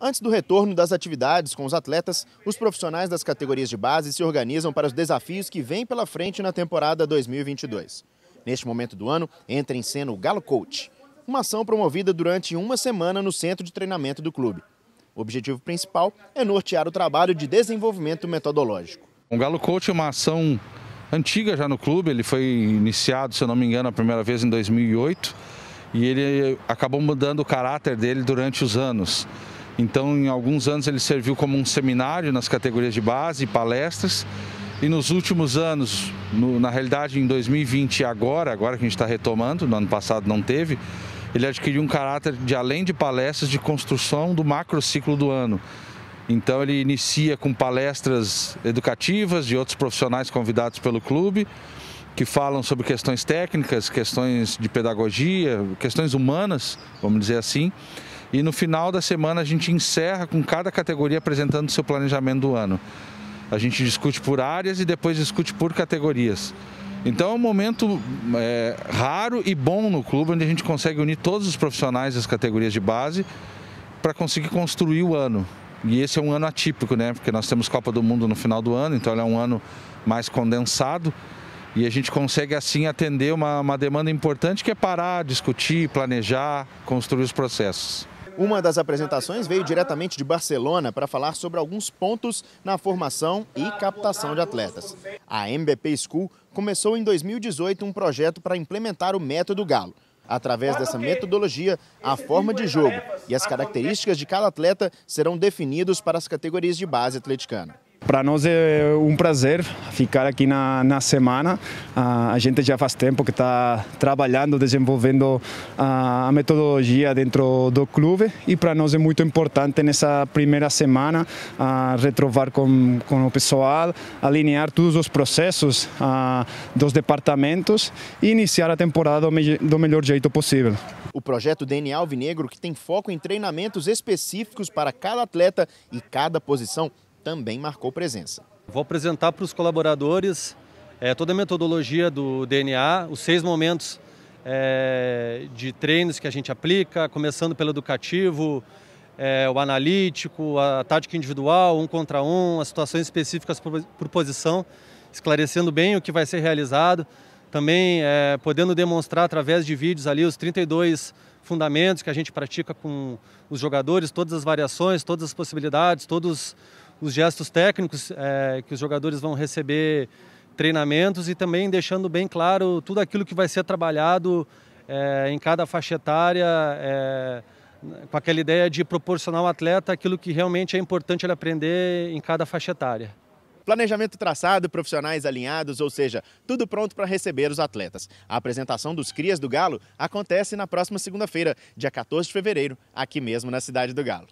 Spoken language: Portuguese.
Antes do retorno das atividades com os atletas, os profissionais das categorias de base se organizam para os desafios que vêm pela frente na temporada 2022. Neste momento do ano, entra em cena o Galo Coach, uma ação promovida durante uma semana no centro de treinamento do clube. O objetivo principal é nortear o trabalho de desenvolvimento metodológico. O Galo Coach é uma ação antiga já no clube, ele foi iniciado, se eu não me engano, a primeira vez em 2008 e ele acabou mudando o caráter dele durante os anos. Então, em alguns anos ele serviu como um seminário nas categorias de base, palestras. E nos últimos anos, no, na realidade em 2020 e agora, agora que a gente está retomando, no ano passado não teve, ele adquiriu um caráter de além de palestras de construção do macrociclo do ano. Então ele inicia com palestras educativas de outros profissionais convidados pelo clube, que falam sobre questões técnicas, questões de pedagogia, questões humanas, vamos dizer assim. E no final da semana a gente encerra com cada categoria apresentando seu planejamento do ano. A gente discute por áreas e depois discute por categorias. Então é um momento é, raro e bom no clube, onde a gente consegue unir todos os profissionais das categorias de base para conseguir construir o ano. E esse é um ano atípico, né? Porque nós temos Copa do Mundo no final do ano, então ele é um ano mais condensado. E a gente consegue assim atender uma, uma demanda importante que é parar, discutir, planejar, construir os processos. Uma das apresentações veio diretamente de Barcelona para falar sobre alguns pontos na formação e captação de atletas. A MBP School começou em 2018 um projeto para implementar o método Galo. Através dessa metodologia, a forma de jogo e as características de cada atleta serão definidos para as categorias de base atleticana. Para nós é um prazer ficar aqui na, na semana. Ah, a gente já faz tempo que está trabalhando, desenvolvendo a, ah, a metodologia dentro do clube e para nós é muito importante nessa primeira semana ah, retrovar com, com o pessoal, alinhar todos os processos ah, dos departamentos e iniciar a temporada do, me, do melhor jeito possível. O projeto DNA Alvinegro, que tem foco em treinamentos específicos para cada atleta e cada posição, também marcou presença. Vou apresentar para os colaboradores é, toda a metodologia do DNA, os seis momentos é, de treinos que a gente aplica, começando pelo educativo, é, o analítico, a tática individual, um contra um, as situações específicas por, por posição, esclarecendo bem o que vai ser realizado. Também podendo demonstrar através de vídeos ali os 32 fundamentos que a gente pratica com os jogadores, todas as variações, todas as possibilidades, todos os gestos técnicos é, que os jogadores vão receber treinamentos e também deixando bem claro tudo aquilo que vai ser trabalhado é, em cada faixa etária, é, com aquela ideia de proporcionar ao atleta aquilo que realmente é importante ele aprender em cada faixa etária. Planejamento traçado, profissionais alinhados, ou seja, tudo pronto para receber os atletas. A apresentação dos Crias do Galo acontece na próxima segunda-feira, dia 14 de fevereiro, aqui mesmo na Cidade do Galo.